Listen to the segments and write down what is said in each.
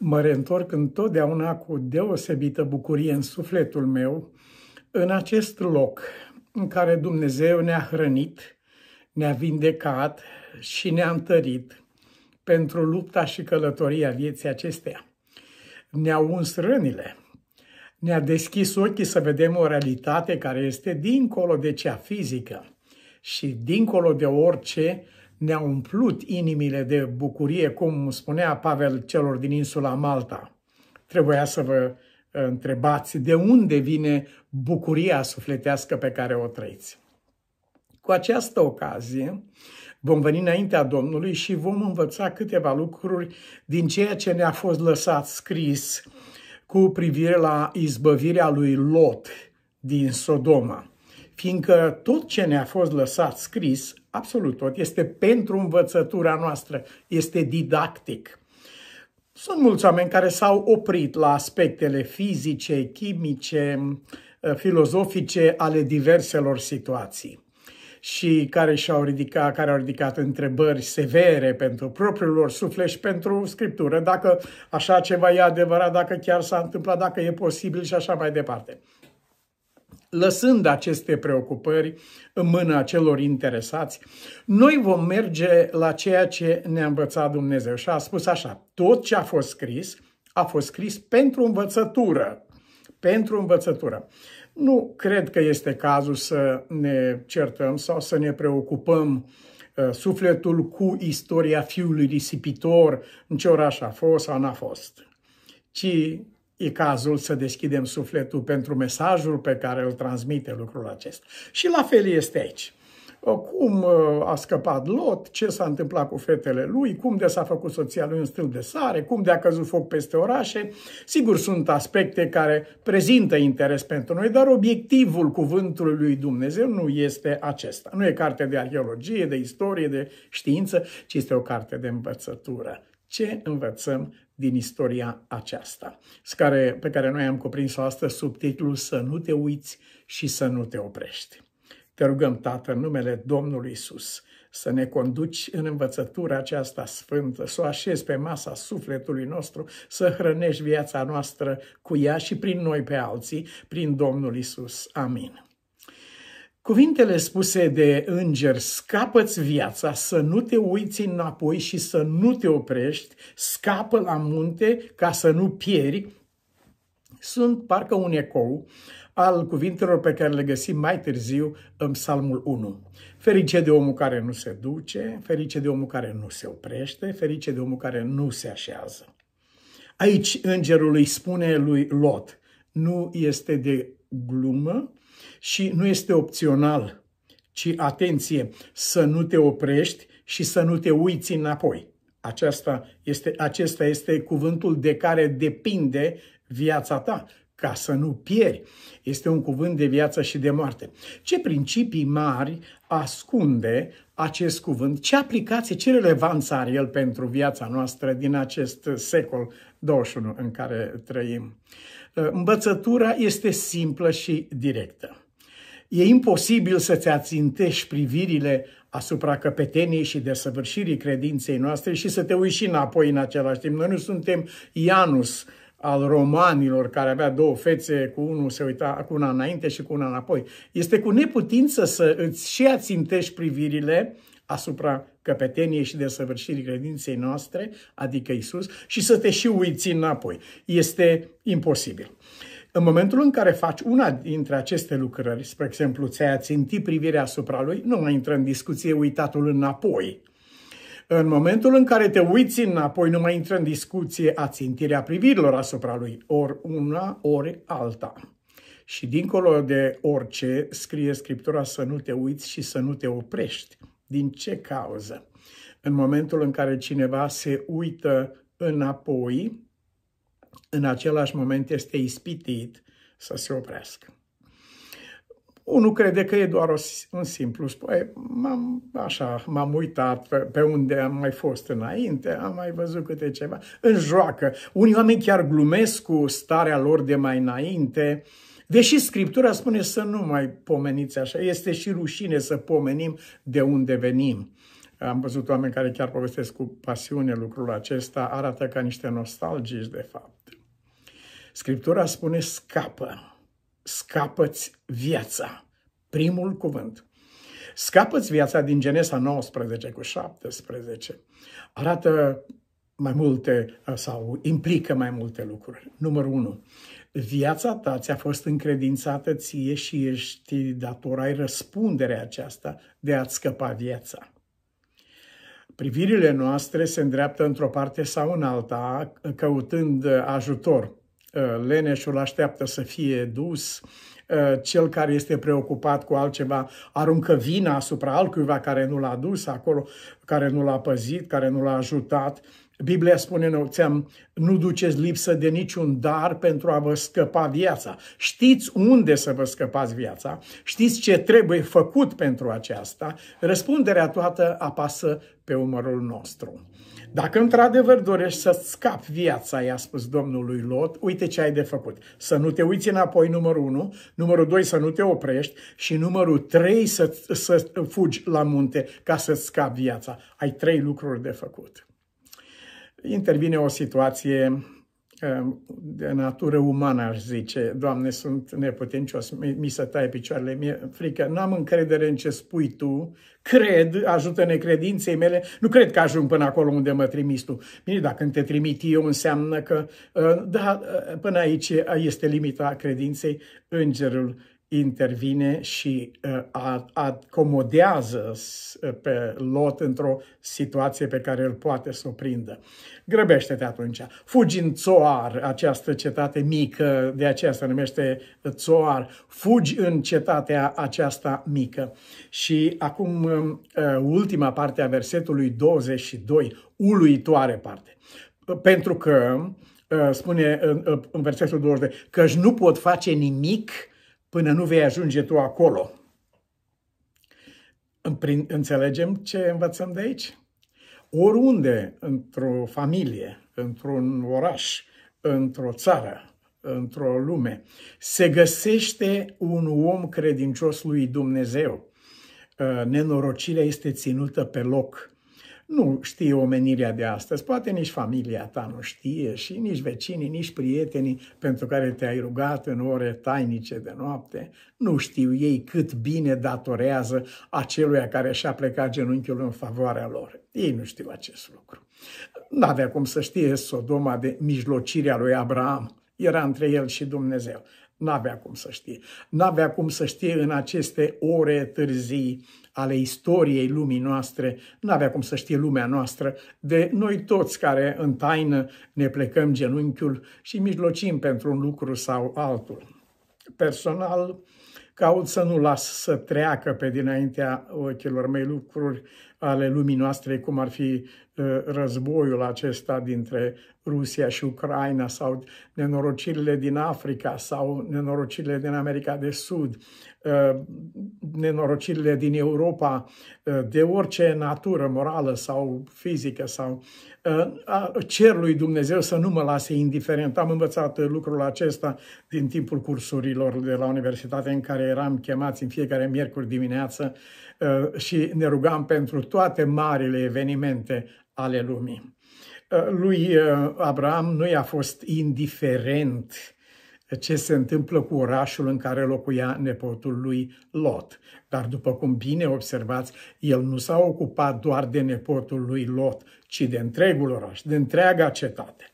Mă reîntorc întotdeauna cu deosebită bucurie în sufletul meu în acest loc în care Dumnezeu ne-a hrănit, ne-a vindecat și ne-a întărit pentru lupta și călătoria vieții acesteia. Ne-a uns rănile, ne-a deschis ochii să vedem o realitate care este dincolo de cea fizică și dincolo de orice ne-a umplut inimile de bucurie, cum spunea Pavel celor din insula Malta. Trebuia să vă uh, întrebați de unde vine bucuria sufletească pe care o trăiți. Cu această ocazie vom veni înaintea Domnului și vom învăța câteva lucruri din ceea ce ne-a fost lăsat scris cu privire la izbăvirea lui Lot din Sodoma. Fiindcă tot ce ne-a fost lăsat scris absolut tot, este pentru învățătura noastră, este didactic. Sunt mulți oameni care s-au oprit la aspectele fizice, chimice, eh, filozofice ale diverselor situații și care și-au ridicat, care au ridicat întrebări severe pentru propriul lor suflet și pentru scriptură, dacă așa ceva e adevărat, dacă chiar s-a întâmplat, dacă e posibil și așa mai departe lăsând aceste preocupări în mâna celor interesați, noi vom merge la ceea ce ne-a învățat Dumnezeu. Și a spus așa, tot ce a fost scris, a fost scris pentru învățătură. Pentru învățătură. Nu cred că este cazul să ne certăm sau să ne preocupăm ă, sufletul cu istoria fiului risipitor, în ce oraș a fost sau n-a fost, ci e cazul să deschidem sufletul pentru mesajul pe care îl transmite lucrul acesta. Și la fel este aici. Uh, cum uh, a scăpat Lot, ce s-a întâmplat cu fetele lui, cum de s-a făcut soția lui un stâlp de sare, cum de a căzut foc peste orașe. Sigur, sunt aspecte care prezintă interes pentru noi, dar obiectivul cuvântului lui Dumnezeu nu este acesta. Nu e carte de arheologie, de istorie, de știință, ci este o carte de învățătură. Ce învățăm din istoria aceasta, pe care noi am cuprins-o astăzi sub titlul Să nu te uiți și să nu te oprești. Te rugăm, Tată, în numele Domnului Isus, să ne conduci în învățătura aceasta sfântă, să o așezi pe masa sufletului nostru, să hrănești viața noastră cu ea și prin noi pe alții, prin Domnul Isus. Amin. Cuvintele spuse de înger, scapă-ți viața, să nu te uiți înapoi și să nu te oprești, scapă la munte ca să nu pieri, sunt parcă un ecou al cuvintelor pe care le găsim mai târziu în Psalmul 1. Ferice de omul care nu se duce, ferice de omul care nu se oprește, ferice de omul care nu se așează. Aici îngerul îi spune lui Lot, nu este de glumă și nu este opțional, ci atenție, să nu te oprești și să nu te uiți înapoi. Aceasta este, acesta este cuvântul de care depinde viața ta ca să nu pieri. Este un cuvânt de viață și de moarte. Ce principii mari ascunde acest cuvânt? Ce aplicație, ce relevanță are el pentru viața noastră din acest secol 21 în care trăim? Învățătura este simplă și directă. E imposibil să-ți ațintești privirile asupra căpeteniei și desăvârșirii credinței noastre și să te uiți și înapoi în același timp. Noi nu suntem Ianus, al romanilor, care avea două fețe, cu unul se uita cu una înainte și cu una înapoi. Este cu neputință să îți și ațintești privirile asupra căpeteniei și desăvârșirii credinței noastre, adică Isus, și să te și uiți înapoi. Este imposibil. În momentul în care faci una dintre aceste lucrări, spre exemplu, ți-ai ațintit privirea asupra lui, nu mai intră în discuție uitatul înapoi, în momentul în care te uiți înapoi, nu mai intră în discuție ațintirea privirilor asupra lui, ori una, ori alta. Și dincolo de orice, scrie Scriptura să nu te uiți și să nu te oprești. Din ce cauză? În momentul în care cineva se uită înapoi, în același moment este ispitit să se oprească. Unul crede că e doar o, un simplu spoi. M-am, așa, m-am uitat pe, pe unde am mai fost înainte, am mai văzut câte ceva. În joacă. Unii oameni chiar glumesc cu starea lor de mai înainte. Deși Scriptura spune să nu mai pomeniți așa, este și rușine să pomenim de unde venim. Am văzut oameni care chiar povestesc cu pasiune lucrul acesta, arată ca niște nostalgici de fapt. Scriptura spune scapă scapăți viața. Primul cuvânt. Scapăți viața din Genesa 19 cu 17. Arată mai multe uh, sau implică mai multe lucruri. Numărul 1. Viața ta ți-a fost încredințată ție și ești dator, ai răspunderea aceasta de a-ți scăpa viața. Privirile noastre se îndreaptă într-o parte sau în alta, căutând ajutor Uh, leneșul așteaptă să fie dus, uh, cel care este preocupat cu altceva aruncă vina asupra altcuiva care nu l-a dus acolo, care nu l-a păzit, care nu l-a ajutat. Biblia spune în Oțeam, nu duceți lipsă de niciun dar pentru a vă scăpa viața. Știți unde să vă scăpați viața, știți ce trebuie făcut pentru aceasta, răspunderea toată apasă pe umărul nostru. Dacă într-adevăr dorești să scap scapi viața, i-a spus domnului Lot, uite ce ai de făcut. Să nu te uiți înapoi, numărul 1, numărul 2, să nu te oprești și numărul 3, să, să fugi la munte ca să scapi viața. Ai trei lucruri de făcut intervine o situație uh, de natură umană, aș zice. Doamne, sunt neputincios, mi, se taie picioarele, mi-e frică, n-am încredere în ce spui tu, cred, ajută-ne credinței mele, nu cred că ajung până acolo unde mă trimis tu. Bine, dacă te trimit eu, înseamnă că, uh, da, uh, până aici este limita credinței, îngerul intervine și uh, acomodează uh, pe Lot într-o situație pe care îl poate să o prindă. Grăbește-te atunci. Fugi în Țoar, această cetate mică, de aceea se numește Țoar. Fugi în cetatea aceasta mică. Și acum uh, ultima parte a versetului 22, uluitoare parte. Pentru că, spune în versetul 22, căci nu pot face nimic uh, până nu vei ajunge tu acolo. Înțelegem ce învățăm de aici? Oriunde, într-o familie, într-un oraș, într-o țară, într-o lume, se găsește un om credincios lui Dumnezeu. Nenorocirea este ținută pe loc nu știe omenirea de astăzi, poate nici familia ta nu știe și nici vecinii, nici prietenii pentru care te-ai rugat în ore tainice de noapte, nu știu ei cât bine datorează aceluia care și-a plecat genunchiul în favoarea lor. Ei nu știu acest lucru. N-avea cum să știe Sodoma de mijlocirea lui Abraham. Era între el și Dumnezeu. N-avea cum să știe. N-avea cum să știe în aceste ore târzii ale istoriei lumii noastre, n-avea cum să știe lumea noastră, de noi toți care în taină ne plecăm genunchiul și mijlocim pentru un lucru sau altul. Personal, caut să nu las să treacă pe dinaintea ochilor mei lucruri ale lumii noastre, cum ar fi Eh, războiul acesta dintre Rusia și Ucraina sau nenorocirile din Africa sau nenorocirile din America de Sud, eh, nenorocirile din Europa, eh, de orice natură morală sau fizică sau cer lui Dumnezeu să nu mă lase indiferent. Am învățat lucrul acesta din timpul cursurilor de la universitate în care eram chemați în fiecare miercuri dimineață Eh, și ne rugam pentru toate marile evenimente ale lumii. Eh, lui eh, Abraham nu i-a fost indiferent ce se întâmplă cu orașul în care locuia nepotul lui Lot. Dar după cum bine observați, el nu s-a ocupat doar de nepotul lui Lot, ci de întregul oraș, de întreaga cetate.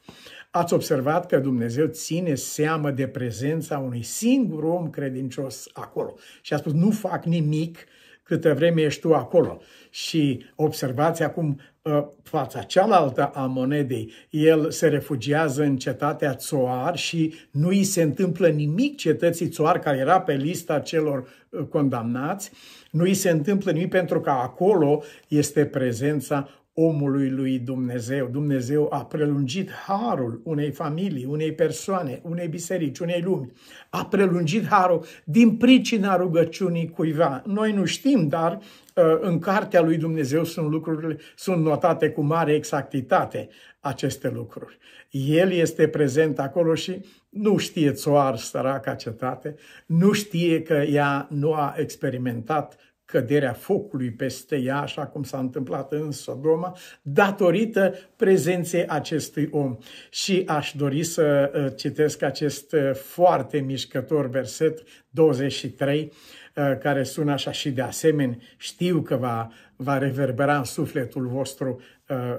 Ați observat că Dumnezeu ține seamă de prezența unui singur om credincios acolo. Și a spus, nu fac nimic câtă vreme ești tu acolo. Și observați acum ă, fața cealaltă a monedei. El se refugiază în cetatea Țoar și nu îi se întâmplă nimic cetății Țoar, care era pe lista celor ă, condamnați. Nu îi se întâmplă nimic pentru că acolo este prezența omului lui Dumnezeu. Dumnezeu a prelungit harul unei familii, unei persoane, unei biserici, unei lumi. A prelungit harul din pricina rugăciunii cuiva. Noi nu știm, dar uh, în cartea lui Dumnezeu sunt lucrurile, sunt notate cu mare exactitate aceste lucruri. El este prezent acolo și nu știe țoar săraca cetate, nu știe că ea nu a experimentat căderea focului peste ea, așa cum s-a întâmplat în Sodoma, datorită prezenței acestui om. Și aș dori să uh, citesc acest uh, foarte mișcător verset 23, uh, care sună așa și de asemenea, știu că va, va reverbera în sufletul vostru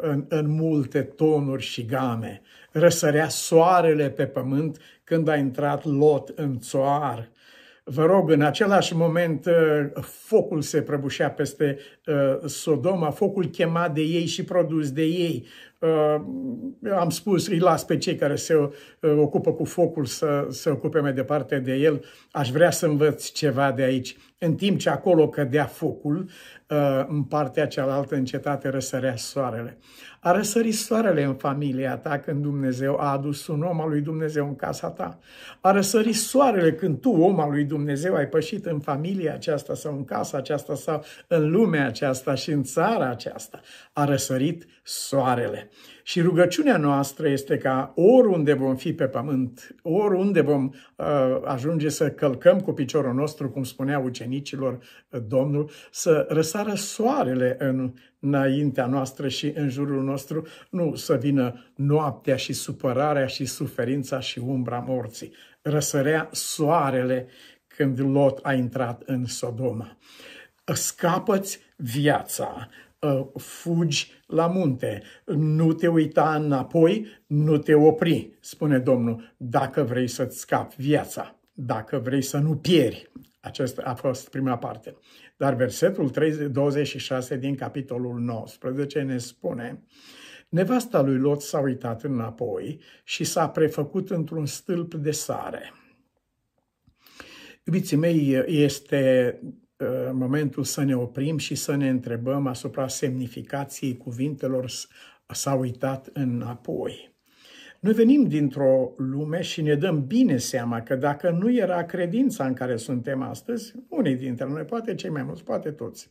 în, în multe tonuri și game. Răsărea soarele pe pământ când a intrat Lot în țoar Vă rog, în același moment uh, focul se prăbușea peste uh, Sodoma, focul chemat de ei și produs de ei, Uh, am spus, îi las pe cei care se uh, ocupă cu focul să se ocupe mai departe de el. Aș vrea să învăț ceva de aici. În timp ce acolo cădea focul, uh, în partea cealaltă, în cetate, răsărea soarele. A răsărit soarele în familia ta când Dumnezeu a adus un om al lui Dumnezeu în casa ta. A răsărit soarele când tu, om al lui Dumnezeu, ai pășit în familia aceasta sau în casa aceasta sau în lumea aceasta și în țara aceasta. A răsărit soarele. Și rugăciunea noastră este ca oriunde vom fi pe pământ, oriunde vom uh, ajunge să călcăm cu piciorul nostru, cum spunea ucenicilor uh, Domnul, să răsară soarele în înaintea noastră și în jurul nostru, nu să vină noaptea și supărarea și suferința și umbra morții. Răsărea soarele când Lot a intrat în Sodoma. Scapăți viața Ă, fugi la munte, nu te uita înapoi, nu te opri, spune Domnul, dacă vrei să-ți scapi viața, dacă vrei să nu pieri. Aceasta a fost prima parte. Dar versetul 26 din capitolul 19 ne spune Nevasta lui Lot s-a uitat înapoi și s-a prefăcut într-un stâlp de sare. Iubiții mei, este Uh, momentul să ne oprim și să ne întrebăm asupra semnificației cuvintelor s-a uitat înapoi. Noi venim dintr-o lume și ne dăm bine seama că dacă nu era credința în care suntem astăzi, unii dintre noi, poate cei mai mulți, poate toți,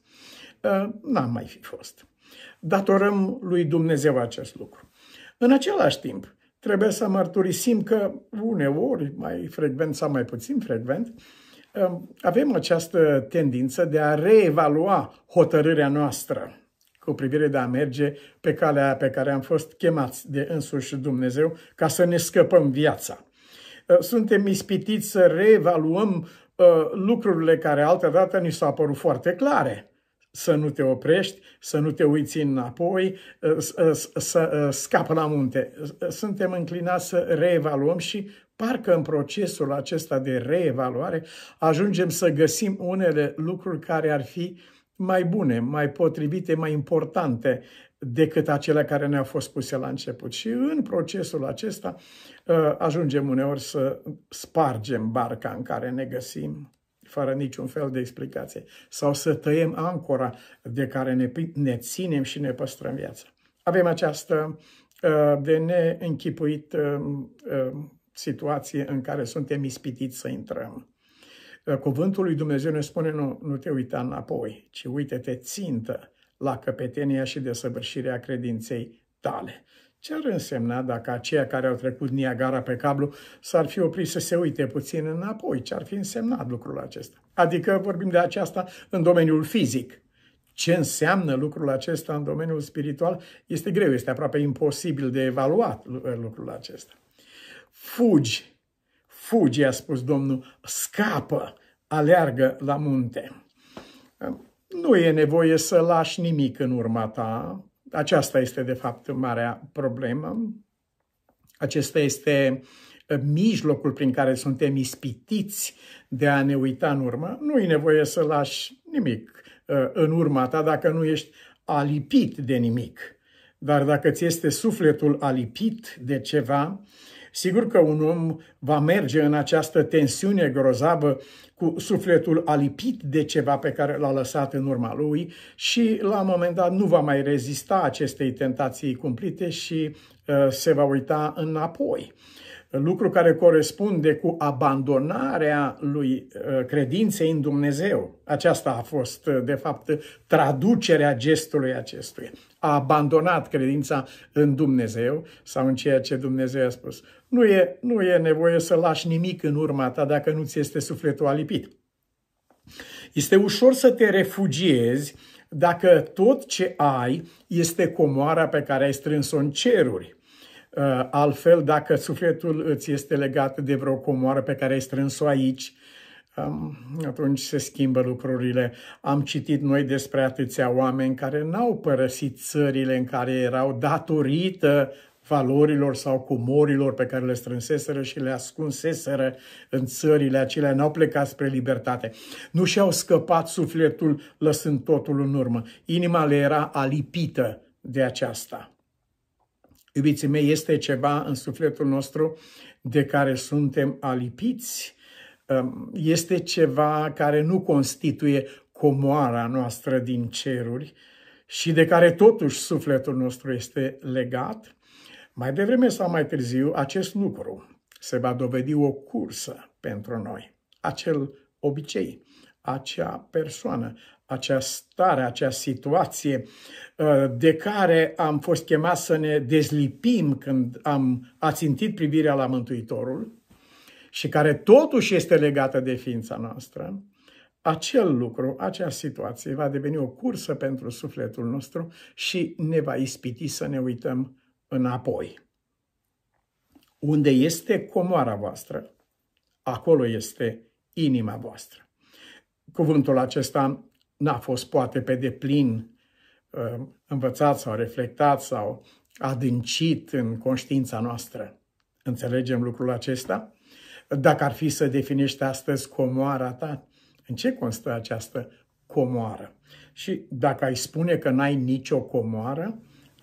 uh, n-am mai fi fost. Datorăm lui Dumnezeu acest lucru. În același timp, trebuie să mărturisim că uneori, mai frecvent sau mai puțin frecvent, avem această tendință de a reevalua hotărârea noastră cu privire de a merge pe calea pe care am fost chemați de însuși Dumnezeu ca să ne scăpăm viața. Uh, suntem ispitiți să reevaluăm uh, lucrurile care altădată ni s-au apărut foarte clare. Să nu te oprești, să nu te uiți înapoi, uh, să scapă la munte. Suntem înclinați să reevaluăm și Parcă în procesul acesta de reevaluare ajungem să găsim unele lucruri care ar fi mai bune, mai potrivite, mai importante decât acele care ne-au fost puse la început. Și în procesul acesta uh, ajungem uneori să spargem barca în care ne găsim fără niciun fel de explicație sau să tăiem ancora de care ne, ne ținem și ne păstrăm viața. Avem această uh, de neînchipuit uh, situație în care suntem ispitiți să intrăm. Uh, cuvântul lui Dumnezeu ne spune nu, nu te uita înapoi, ci uite-te țintă la căpetenia și desăvârșirea credinței tale. Ce ar însemna dacă aceia care au trecut Niagara pe cablu s-ar fi oprit să se uite puțin înapoi? Ce ar fi însemnat lucrul acesta? Adică vorbim de aceasta în domeniul fizic. Ce înseamnă lucrul acesta în domeniul spiritual este greu, este aproape imposibil de evaluat uh, lucrul acesta. Fugi, fugi, a spus Domnul, scapă, aleargă la munte. Nu e nevoie să lași nimic în urma ta. Aceasta este, de fapt, marea problemă. Acesta este uh, mijlocul prin care suntem ispitiți de a ne uita în urmă. Nu e nevoie să lași nimic uh, în urma ta dacă nu ești alipit de nimic. Dar dacă ți este sufletul alipit de ceva, Sigur că un om va merge în această tensiune grozavă cu sufletul alipit de ceva pe care l-a lăsat în urma lui și la un moment dat nu va mai rezista acestei tentații cumplite și uh, se va uita înapoi lucru care corespunde cu abandonarea lui uh, credinței în Dumnezeu. Aceasta a fost, uh, de fapt, traducerea gestului acestuia. A abandonat credința în Dumnezeu sau în ceea ce Dumnezeu a spus. Nu e, nu e nevoie să lași nimic în urma ta dacă nu ți este sufletul alipit. Este ușor să te refugiezi dacă tot ce ai este comoara pe care ai strâns-o în ceruri Uh, altfel, dacă sufletul îți este legat de vreo comoară pe care ai strâns-o aici, um, atunci se schimbă lucrurile. Am citit noi despre atâția oameni care n-au părăsit țările în care erau datorită valorilor sau comorilor pe care le strânseseră și le ascunseseră în țările acelea, n-au plecat spre libertate. Nu și-au scăpat sufletul lăsând totul în urmă. Inima le era alipită de aceasta. Iubiții mei, este ceva în sufletul nostru de care suntem alipiți, ehm, este ceva care nu constituie comoara noastră din ceruri și de care totuși sufletul nostru este legat. Mai devreme sau mai târziu, acest lucru se va dovedi o cursă pentru noi, acel obicei, acea persoană, acea stare, acea situație uh, de care am fost chemat să ne dezlipim când am ațintit privirea la Mântuitorul și care totuși este legată de ființa noastră, acel lucru, acea situație va deveni o cursă pentru sufletul nostru și ne va ispiti să ne uităm înapoi. Unde este comoara voastră, acolo este inima voastră. Cuvântul acesta n-a fost poate pe deplin uh, învățat sau reflectat sau adâncit în conștiința noastră. Înțelegem lucrul acesta? Dacă ar fi să definești astăzi comoara ta, în ce constă această comoară? Și dacă ai spune că n-ai nicio comoară,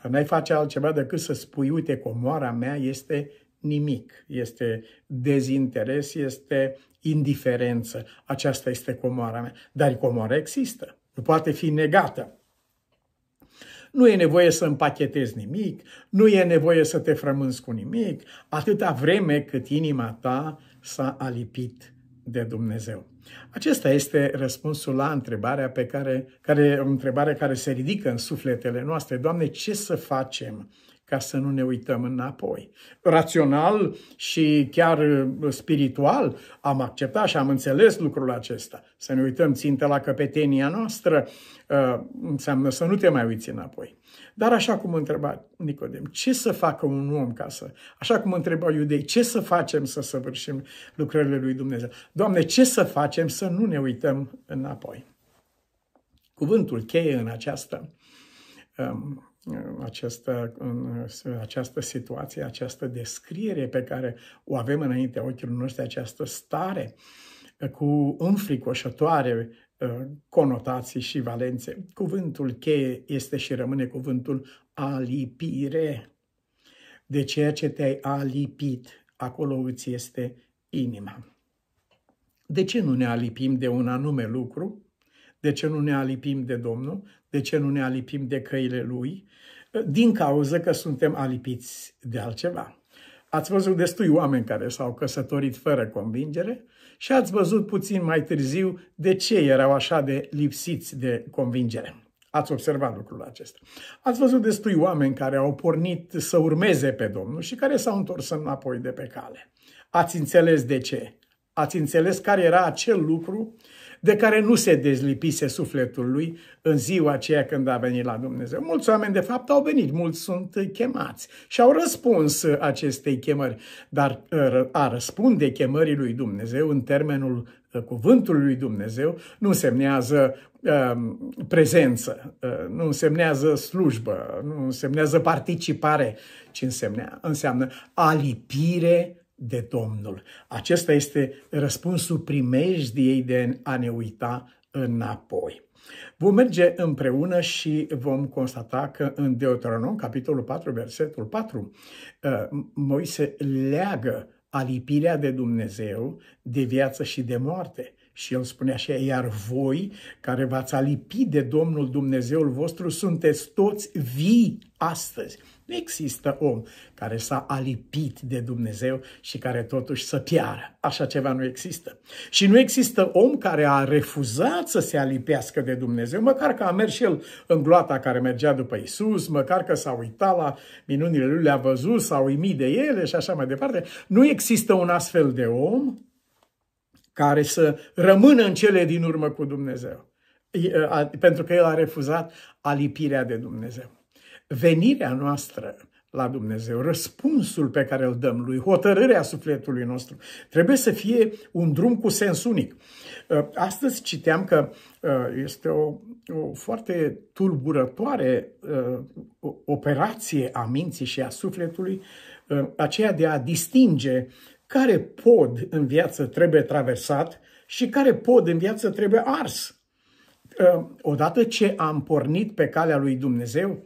n-ai face altceva decât să spui, uite, comoara mea este nimic, este dezinteres, este indiferență. Aceasta este comoara mea. Dar comoara există. Nu poate fi negată. Nu e nevoie să împachetezi nimic, nu e nevoie să te frămânzi cu nimic, atâta vreme cât inima ta s-a alipit de Dumnezeu. Acesta este răspunsul la întrebarea pe care, care, o întrebare care se ridică în sufletele noastre. Doamne, ce să facem ca să nu ne uităm înapoi. Rațional și chiar uh, spiritual am acceptat și am înțeles lucrul acesta. Să ne uităm țintă la căpetenia noastră uh, înseamnă să nu te mai uiți înapoi. Dar așa cum întreba Nicodem, ce să facă un om ca să... Așa cum întreba iudei, ce să facem să săvârșim lucrările lui Dumnezeu? Doamne, ce să facem să nu ne uităm înapoi? Cuvântul cheie în această um, această, această situație, această descriere pe care o avem înaintea ochilor noștri, această stare uh, cu înfricoșătoare uh, conotații și valențe. Cuvântul cheie este și rămâne cuvântul alipire. De ceea ce te-ai alipit, acolo îți este inima. De ce nu ne alipim de un anume lucru? De ce nu ne alipim de Domnul? De ce nu ne alipim de căile lui? Din cauză că suntem alipiți de altceva. Ați văzut destui oameni care s-au căsătorit fără convingere și ați văzut puțin mai târziu de ce erau așa de lipsiți de convingere. Ați observat lucrul acesta. Ați văzut destui oameni care au pornit să urmeze pe Domnul și care s-au întors înapoi de pe cale. Ați înțeles de ce. Ați înțeles care era acel lucru de care nu se dezlipise sufletul lui în ziua aceea când a venit la Dumnezeu. Mulți oameni, de fapt, au venit, mulți sunt chemați și au răspuns acestei chemări, dar uh, a răspunde chemării lui Dumnezeu în termenul uh, cuvântului lui Dumnezeu nu semnează um, prezență, uh, nu însemnează slujbă, nu însemnează participare, ci înseamnă alipire de Domnul. Acesta este răspunsul primejdiei de a ne uita înapoi. Vom merge împreună și vom constata că în Deuteronom, capitolul 4, versetul 4, uh, Moise leagă alipirea de Dumnezeu de viață și de moarte. Și el spune așa, iar voi care v-ați alipit de Domnul Dumnezeul vostru sunteți toți vii astăzi. Nu există om care s-a alipit de Dumnezeu și care totuși să piară. Așa ceva nu există. Și nu există om care a refuzat să se alipească de Dumnezeu, măcar că a mers și el în gloata care mergea după Isus, măcar că s-a uitat la minunile lui, le-a văzut, s-a uimit de ele și așa mai departe. Nu există un astfel de om care să rămână în cele din urmă cu Dumnezeu. Pentru că el a refuzat alipirea de Dumnezeu. Venirea noastră la Dumnezeu, răspunsul pe care îl dăm lui, hotărârea sufletului nostru, trebuie să fie un drum cu sens unic. Astăzi citeam că este o, o foarte tulburătoare operație a minții și a sufletului, aceea de a distinge care pod în viață trebuie traversat și care pod în viață trebuie ars. Ă, odată ce am pornit pe calea lui Dumnezeu,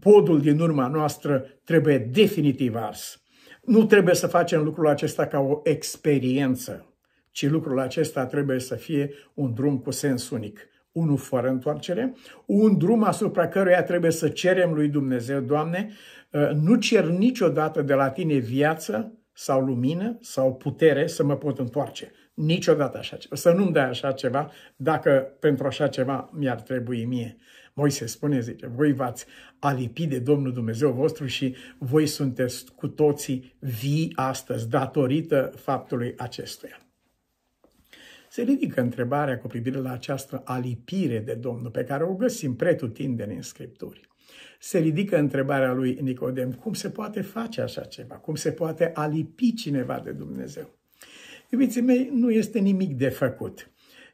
podul din urma noastră trebuie definitiv ars. Nu trebuie să facem lucrul acesta ca o experiență, ci lucrul acesta trebuie să fie un drum cu sens unic, unul fără întoarcere, un drum asupra căruia trebuie să cerem lui Dumnezeu, Doamne, ă, nu cer niciodată de la Tine viață sau lumină sau putere să mă pot întoarce. Niciodată așa ceva. Să nu-mi dea așa ceva dacă pentru așa ceva mi-ar trebui mie. Moise spune, zice, voi v-ați alipi de Domnul Dumnezeu vostru și voi sunteți cu toții vii astăzi datorită faptului acestuia. Se ridică întrebarea cu privire la această alipire de Domnul pe care o găsim pretutindeni în Scripturi. Se ridică întrebarea lui Nicodem, cum se poate face așa ceva? Cum se poate alipi cineva de Dumnezeu? Iubiții mei, nu este nimic de făcut.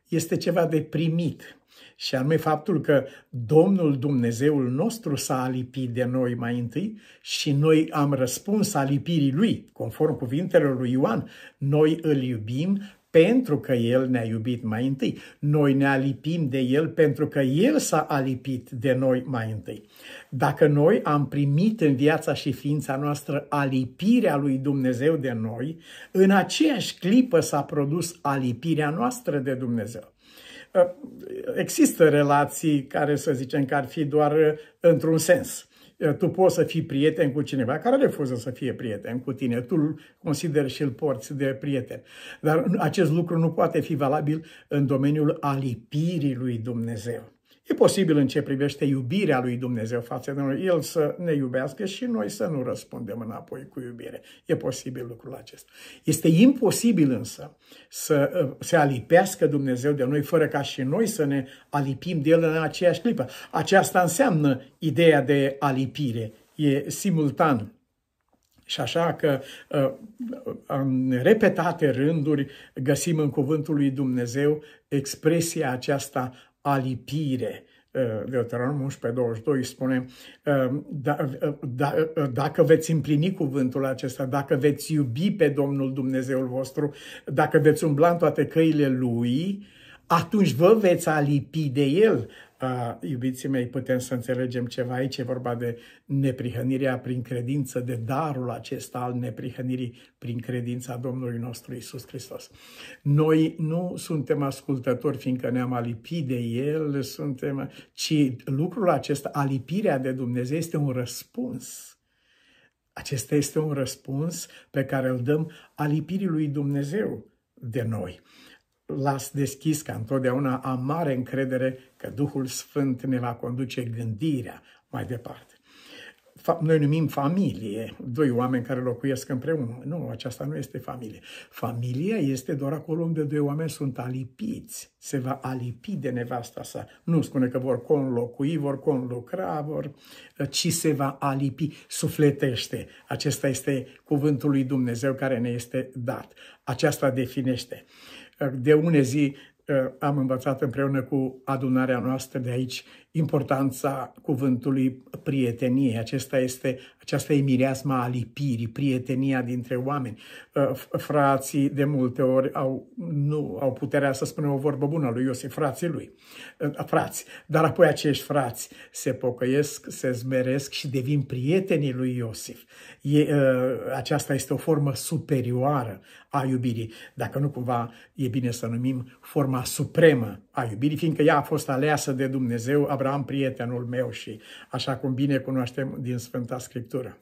Este ceva de primit. Și anume faptul că Domnul Dumnezeul nostru s-a alipit de noi mai întâi și noi am răspuns alipirii Lui, conform cuvintelor lui Ioan. Noi îl iubim pentru că El ne-a iubit mai întâi. Noi ne alipim de El pentru că El s-a alipit de noi mai întâi. Dacă noi am primit în viața și ființa noastră alipirea lui Dumnezeu de noi, în aceeași clipă s-a produs alipirea noastră de Dumnezeu. Există relații care să zicem că ar fi doar uh, într-un sens Eh, tu poți să fii prieten cu cineva care refuză să fie prieten cu tine. Tu îl consideri și îl porți de prieten. Dar acest lucru nu poate fi valabil în domeniul alipirii lui Dumnezeu. E posibil în ce privește iubirea lui Dumnezeu față de noi, El să ne iubească și noi să nu răspundem înapoi cu iubire. E posibil lucrul acesta. Este imposibil însă să ă, se alipească Dumnezeu de noi fără ca și noi să ne alipim de El în aceeași clipă. Aceasta înseamnă ideea de alipire. E simultan. Și așa că ă, în repetate rânduri găsim în cuvântul lui Dumnezeu expresia aceasta alipire. Uh, Deuteronom 11.22 spune um, da, uh, da, uh, dacă veți împlini cuvântul acesta, dacă veți iubi pe Domnul Dumnezeul vostru, dacă veți umbla în toate căile Lui, atunci vă veți alipi de El, iubiții mei, putem să înțelegem ceva aici, e vorba de neprihănirea prin credință, de darul acesta al neprihănirii prin credința Domnului nostru Isus Hristos. Noi nu suntem ascultători fiindcă ne-am alipit de El, suntem, ci lucrul acesta, alipirea de Dumnezeu, este un răspuns. Acesta este un răspuns pe care îl dăm alipirii lui Dumnezeu de noi las deschis ca întotdeauna am mare încredere că Duhul Sfânt ne va conduce gândirea mai departe. Noi numim familie, doi oameni care locuiesc împreună. Nu, aceasta nu este familie. Familia este doar acolo unde doi oameni sunt alipiți. Se va alipi de nevasta sa. Nu spune că vor conlocui, vor conlucra, vor, ci se va alipi, sufletește. Acesta este cuvântul lui Dumnezeu care ne este dat. Aceasta definește de une zi uh, am învățat împreună cu adunarea noastră de aici importanța cuvântului prietenie. Acesta este, aceasta e mireasma alipirii, prietenia dintre oameni. Ă, frații de multe ori au, nu au puterea să spună o vorbă bună lui Iosif, frații lui, ă, da, frați. Dar apoi acești frați se pocăiesc, se zmeresc și devin prietenii lui Iosif. E, ă, aceasta este o formă superioară a iubirii. Dacă nu cumva e bine să numim forma supremă a iubirii, fiindcă ea a fost aleasă de Dumnezeu, Avram, prietenul meu și așa cum bine cunoaștem din Sfânta Scriptură.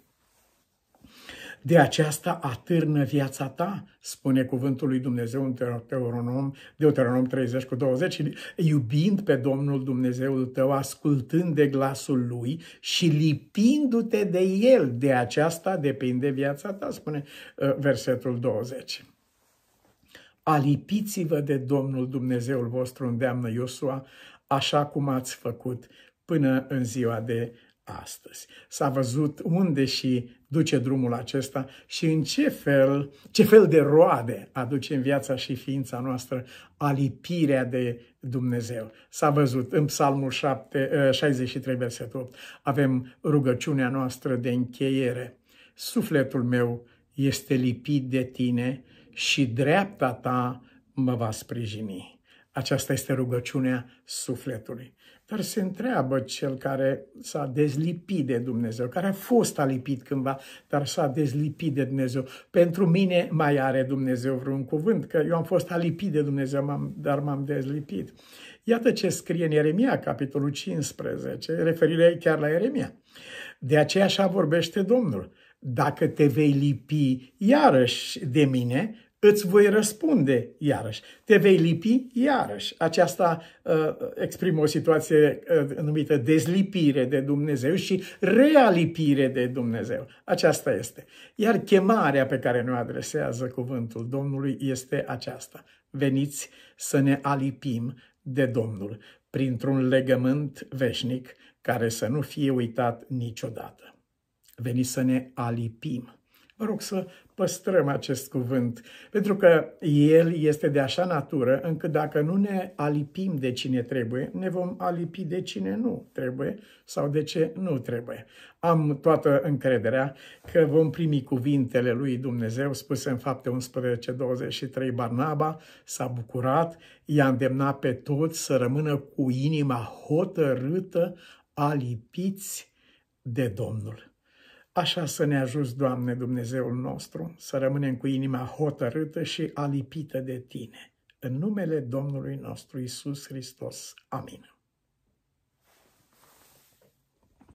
De aceasta atârnă viața ta, spune cuvântul lui Dumnezeu în Deuteronom, Deuteronom 30 cu 20, iubind pe Domnul Dumnezeul tău, ascultând de glasul lui și lipindu-te de el. De aceasta depinde viața ta, spune uh, versetul 20. Alipiți-vă de Domnul Dumnezeul vostru, îndeamnă Iosua, așa cum ați făcut până în ziua de astăzi. S-a văzut unde și duce drumul acesta și în ce fel, ce fel de roade aduce în viața și ființa noastră alipirea de Dumnezeu. S-a văzut în Psalmul 7, 63, ă, versetul 8. Avem rugăciunea noastră de încheiere. Sufletul meu este lipit de tine și dreapta ta mă va sprijini. Aceasta este rugăciunea sufletului. Dar se întreabă cel care s-a dezlipit de Dumnezeu, care a fost alipit cândva, dar s-a dezlipit de Dumnezeu. Pentru mine mai are Dumnezeu vreun cuvânt, că eu am fost alipit de Dumnezeu, dar m-am dezlipit. Iată ce scrie în Ieremia, capitolul 15, referire chiar la Ieremia. De aceea așa vorbește Domnul. Dacă te vei lipi iarăși de mine îți voi răspunde iarăși, te vei lipi iarăși. Aceasta uh, exprimă o situație uh, numită dezlipire de Dumnezeu și realipire de Dumnezeu. Aceasta este. Iar chemarea pe care ne adresează cuvântul Domnului este aceasta. Veniți să ne alipim de Domnul printr-un legământ veșnic care să nu fie uitat niciodată. Veniți să ne alipim Vă rog să păstrăm acest cuvânt, pentru că el este de așa natură încât dacă nu ne alipim de cine trebuie, ne vom alipi de cine nu trebuie sau de ce nu trebuie. Am toată încrederea că vom primi cuvintele lui Dumnezeu spuse în fapte 11, 23, Barnaba s-a bucurat, i-a îndemnat pe toți să rămână cu inima hotărâtă, alipiți de Domnul. Așa să ne ajuți, Doamne Dumnezeul nostru, să rămânem cu inima hotărâtă și alipită de Tine. În numele Domnului nostru Isus Hristos. Amin.